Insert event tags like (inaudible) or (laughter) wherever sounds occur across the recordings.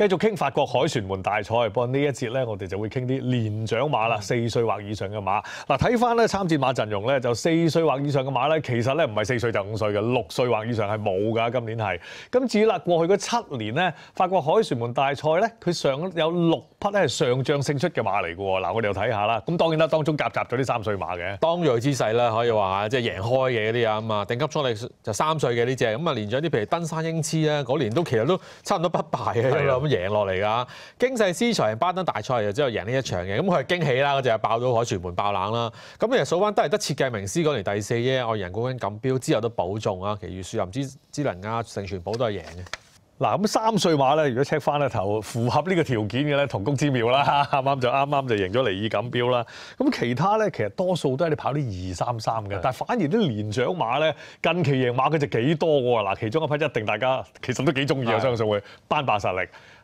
繼續傾法國海旋門大賽，不過呢一節咧，我哋就會傾啲年長馬啦，四歲或以上嘅馬。嗱，睇翻咧參戰馬陣容咧，就四歲或以上嘅馬咧，其實咧唔係四歲就五歲嘅，六歲或以上係冇㗎。今年係咁至於啦，過去嗰七年咧，法國海旋門大賽咧，佢上有六匹咧係上仗勝出嘅馬嚟嘅。喎。嗱，我哋又睇下啦。咁當然啦，當中夾雜咗啲三歲馬嘅。當鋭之勢啦，可以話即係贏開嘢嗰啲啊嘛。定級初力就三歲嘅呢只咁啊，連獎啲譬如登山英姿啊，嗰年都其實都差唔多不敗嘅。贏落嚟㗎，經濟思財巴登大賽就之道贏呢一場嘅，咁佢係驚喜啦，嗰只爆咗海全盤爆冷啦。咁其實數翻都係得設計名師嗰年第四啫，我人高跟錦標之後都保中啊，其餘樹林之之能啊，成全保都係贏嘅。嗱，咁三歲馬咧，如果 check 翻個頭符合呢個條件嘅咧，同宮之妙啦，啱啱就啱啱就贏咗尼爾錦標啦。咁其他咧，其實多數都係你跑啲二三三嘅，但反而啲連長馬咧，近期贏馬佢就幾多喎？嗱，其中一批一定大家其實都幾中意我相信會班霸實力。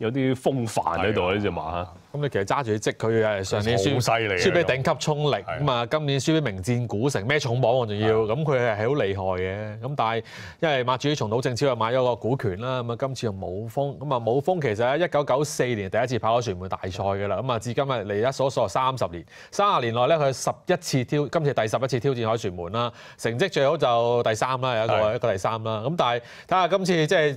有啲風範喺度呢只馬咁你其實揸住佢佢係上年輸好犀利，輸俾頂級衝力咁啊！今年輸俾名戰古城咩重磅我仲要，咁佢係好厲害嘅。咁但係因為馬主重島正超又買咗個股權啦，咁啊今次又冇風，咁啊冇風其實喺一九九四年第一次跑咗全滿大賽㗎啦，咁啊至今啊嚟一數數三十年，三十年內咧佢十一次挑，今次第十一次挑戰海船門啦，成績最好就第三啦，有一個一個第三啦。咁但係睇下今次即係。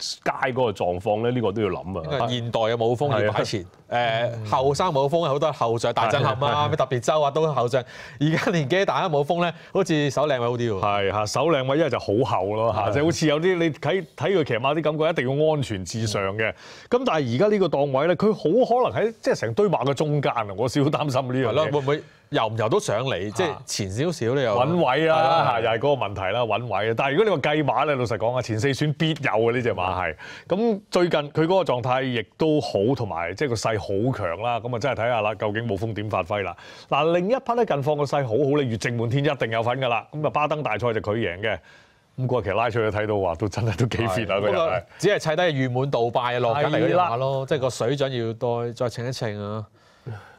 街嗰個狀況咧，呢個都要諗啊！現代嘅冇風要擺前，誒後生冇風好多後進大震撼啊！咩特別周啊都後進，而家年紀大家冇風咧，好似手靚位好啲喎。係嚇手靚位，一係就好厚咯嚇，即好似有啲你睇睇佢騎馬啲感覺，一定要安全至上嘅。咁但係而家呢個檔位咧，佢好可能喺即係成堆馬嘅中間啊！我少好擔心呢樣嘅。會唔會？遊唔遊到上嚟？即係前少少咧又揾位啦，又係嗰個問題啦，揾位。但係如果你話計馬咧，老實講啊，前四選必有嘅呢只馬係。咁最近佢嗰個狀態亦都好，同埋即係個勢好強啦。咁啊，真係睇下啦，究竟冇風點發揮啦？嗱，另一匹咧近況個勢好好咧，月靜滿天一定有份噶啦。咁啊，巴登大賽就佢贏嘅。咁過期拉出去睇到話，都真係都幾 fit 啊！嗰只只係砌低月滿杜拜落緊嚟嗰啲馬咯，即係個水準要再再稱一稱啊！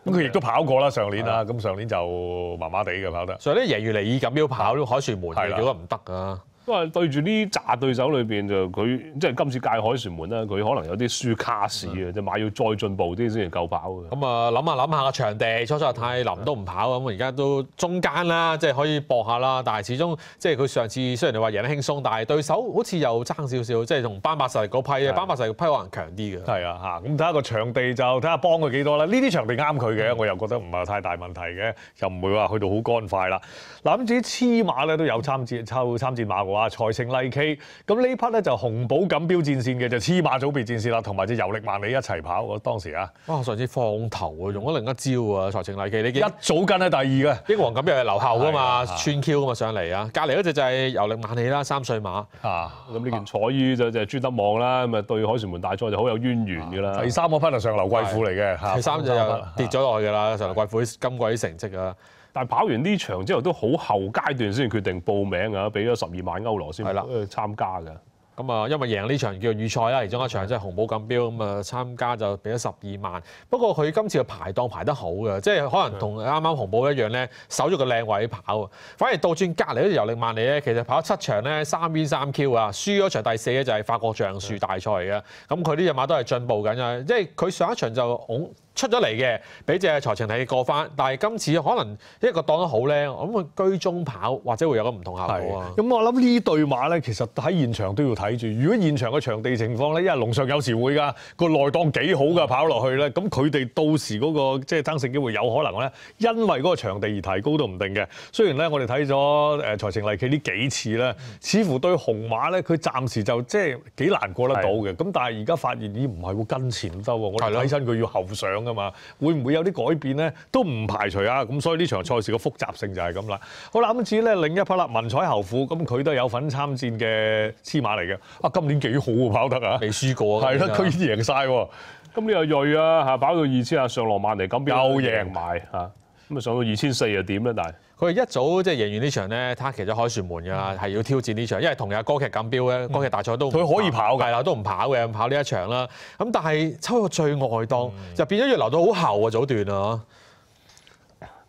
咁佢亦都跑過啦，上年啊，咁上年就麻麻地嘅跑得，所以咧，越嚟以咁要跑海旋門，係點解唔得啊？因為對住呢扎對手裏邊就佢即係今次界海旋門啦，佢可能有啲輸卡士啊！即馬要再進步啲先至夠跑嘅。咁啊，諗下諗下個場地，初初太林都唔跑咁，而家都中間啦，即係可以搏下啦。但係始終即係佢上次雖然你話贏得輕鬆，但係對手好似又爭少少，即係同班百世嗰批嘅班百力批可能強啲嘅。係啊嚇，咁睇下個場地就睇下幫佢幾多啦。呢啲場地啱佢嘅，我又覺得唔係太大問題嘅，又唔會話去到好乾快啦。諗住黐馬咧都有參戰抽參戰馬。話財情麗 K，咁呢匹咧就紅寶錦標戰線嘅就黐馬組別戰線啦，同埋隻遊力萬里一齊跑。當時啊，哇上次放頭啊，用咗另一招啊，財情麗 K，你見一早跟喺第二嘅，英皇黃錦又係留後噶嘛，穿 Q 啊嘛上嚟啊，隔離嗰只就係遊力萬里啦，三歲馬啊，咁呢件彩衣就就朱德望啦，咁啊對海旋門大賽就好有淵源噶啦。第三個匹就上劉貴富嚟嘅，第三隻跌咗落去噶啦，劉貴富今季成績啊。但跑完呢場之後都好後階段先決定報名啊，俾咗十二萬歐羅先參加㗎。咁啊，因為贏呢場叫預賽啦，其中一場即係紅寶錦標咁啊，參加就俾咗十二萬。不過佢今次嘅排檔排得好嘅，即係可能同啱啱紅寶一樣咧，守咗個靚位跑。反而倒轉隔離嗰條力萬裏咧，其實跑七場咧三 V 三 Q 啊，輸咗場第四咧就係法國橡樹大賽嘅。咁佢呢只馬都係進步緊啊，即係佢上一場就出咗嚟嘅，俾只財情麗過翻，但係今次可能一個當得好咧，我諗佢居中跑或者會有個唔同效果啊。咁我諗呢對馬咧，其實喺現場都要睇住。如果現場嘅場地情況咧，因為龍上有時會㗎，個內檔幾好㗎，跑落去咧，咁佢哋到時嗰個即係爭勝機會有可能咧，因為嗰個場地而提高都唔定嘅。雖然咧，我哋睇咗誒財情麗企呢幾次咧，似乎對紅馬咧，佢暫時就即係幾難過得到嘅。咁但係而家發現，咦唔係會跟前得喎，我睇身佢要後上啊嘛，會唔會有啲改變咧？都唔排除啊！咁所以呢場賽事嘅複雜性就係咁啦。好，至於咧另一匹啦，文彩侯虎，咁佢都有份參戰嘅黐馬嚟嘅。啊，今年幾好啊，跑得啊，未輸過。係啦，居然贏喎。今年又鋭啊，嚇，跑到二千啊上羅曼嚟咁，又贏埋嚇。咁啊，上到二千四又點咧？但佢一早即係贏完呢場咧，他其實海旋門㗎，係要挑戰呢場，因為同日歌劇錦標咧，歌劇大賽都佢可以跑㗎，係啦，都唔跑嘅，跑呢一場啦。咁但係抽個最外檔，就變咗要留到好後嘅組段啊。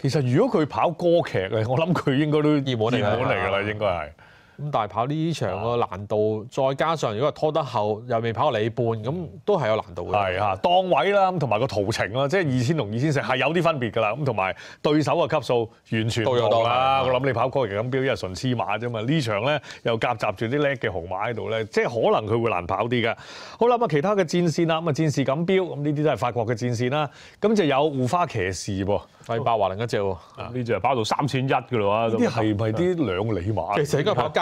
其實如果佢跑歌劇咧，我諗佢應該都熱門嚟嘅啦，應該係。咁係跑呢場個難度，再加上如果係拖得後又未跑到你半，咁都係有難度嘅。係啊，檔位啦，咁同埋個途程啦，即係二千同二千四係有啲分別㗎啦。咁同埋對手嘅級數完全唔同啦。我諗你跑柯奇錦標一純黐馬啫嘛，呢場咧又夾雜住啲叻嘅紅馬喺度咧，即係可能佢會難跑啲嘅。好啦，咁啊其他嘅戰線啦，咁啊戰士錦標，咁呢啲都係法國嘅戰線啦。咁就有護花騎士喎，費伯華另一隻喎，呢只跑到三千一㗎啦喎。呢啲係唔啲兩里馬？其實應該跑加。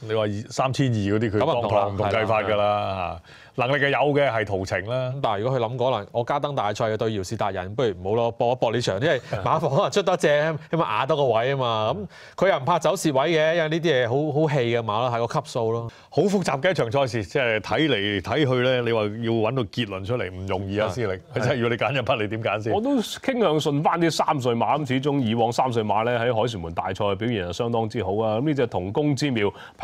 你話三千二嗰啲佢當堂同計法㗎啦，能力嘅有嘅係屠情啦。咁但係如果佢諗可能我加登大賽嘅對姚氏達人，不如唔好咯，搏一搏呢場，因為馬房可能出得正，起碼揦多個位啊嘛。咁佢又唔怕走蝕位嘅，因為呢啲嘢好好戲嘅馬啦，睇個級數咯。好複雜嘅一場賽事，即係睇嚟睇去咧，你話要揾到結論出嚟唔容易啊，師佢 (laughs) 真係，如果你揀一匹，你點揀先？我都傾向順翻啲三歲馬咁，始終以往三歲馬咧喺凱旋門大賽表現係相當之好啊。咁呢只同工之妙。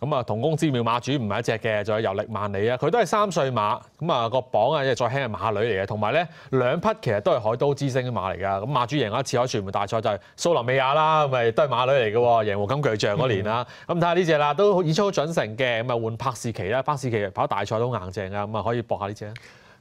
咁啊，同工之妙，馬主唔係一隻嘅，仲有尤力萬里啊，佢都係三歲馬，咁啊個榜啊即係再輕係馬女嚟嘅，同埋咧兩匹其實都係海都之星嘅馬嚟㗎，咁馬主贏一次海全部大賽就係蘇林美亞啦，咁咪都係馬女嚟喎，贏過金巨像嗰年啦，咁睇下呢只啦，都演出好準成嘅，咁啊換柏士奇啦，柏士奇跑大賽都好硬淨㗎，咁啊可以搏下呢只。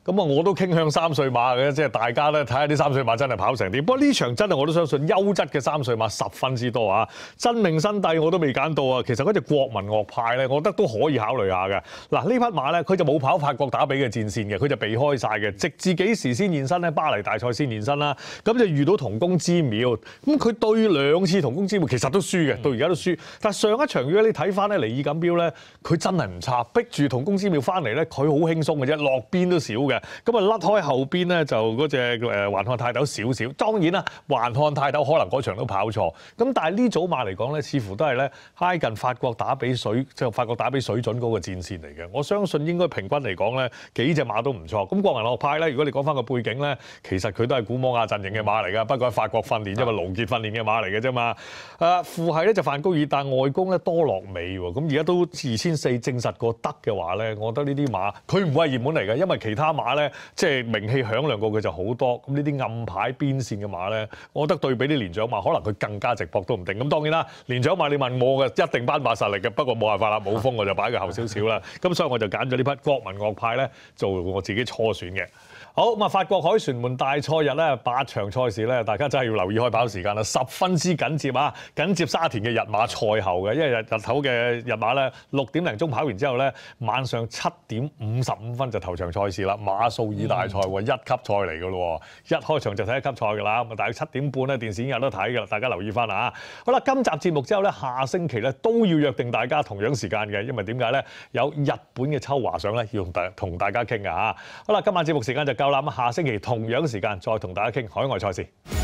咁啊，我都傾向三歲馬嘅，即係大家咧睇下啲三歲馬真係跑成點。不過呢場真係我都相信優質嘅三歲馬十分之多啊！真命新帝我都未揀到啊，其實嗰只國民樂派咧，我覺得都可以考慮下嘅。嗱，呢匹馬咧，佢就冇跑法國打比嘅戰線嘅，佢就避開晒嘅，直至幾時先現身咧？巴黎大賽先現身啦。咁就遇到同工之妙。咁佢對兩次同工之妙，其實都輸嘅，到而家都輸。但上一場如果你睇翻咧尼爾錦標咧，佢真係唔差，逼住同工之妙翻嚟咧，佢好輕鬆嘅啫，落邊都少嘅。咁啊甩開後邊咧，就嗰只誒環漢泰斗少少。當然啦，環漢泰斗可能嗰場都跑錯。咁但係呢組馬嚟講咧，似乎都係咧挨近法國打比水，即係法國打比水準嗰個戰線嚟嘅。我相信應該平均嚟講咧，幾隻馬都唔錯。咁國民樂派咧，如果你講翻個背景咧，其實佢都係古摩亞陣型嘅馬嚟噶，不過係法國訓練，因為勞傑訓練嘅馬嚟嘅啫嘛。誒父係咧就范高爾，但外公咧多洛美喎。咁而家都二千四，證實過得嘅話咧，我覺得呢啲馬佢唔係熱門嚟嘅，因為其他。馬咧即係名氣響亮過佢就好多咁呢啲暗牌邊線嘅馬咧，我覺得對比啲連長馬，可能佢更加直博都唔定。咁當然啦，連長馬你問我嘅一定班馬實力嘅，不過冇辦法啦，冇風我就擺佢後少少啦。咁所以我就揀咗呢匹國民樂派咧做我自己初選嘅。好啊！法國凱旋門大賽日咧，八場賽事咧，大家真係要留意開跑時間啦，十分之緊接啊！緊接沙田嘅日馬賽後嘅，因為日日頭嘅日馬咧六點零鐘跑完之後咧，晚上七點五十五分就頭場賽事啦，馬騮爾大賽喎，一級賽嚟㗎咯，一開場就睇一級賽㗎啦。咁啊，大概七點半咧，電視已經有得睇啦，大家留意翻啦好啦，今集節目之後咧，下星期咧都要約定大家同樣時間嘅，因為點解咧有日本嘅秋華賞咧，要同大同大家傾㗎嚇。好啦，今晚節目時間就。夠膽下星期同樣時間再同大家傾海外賽事。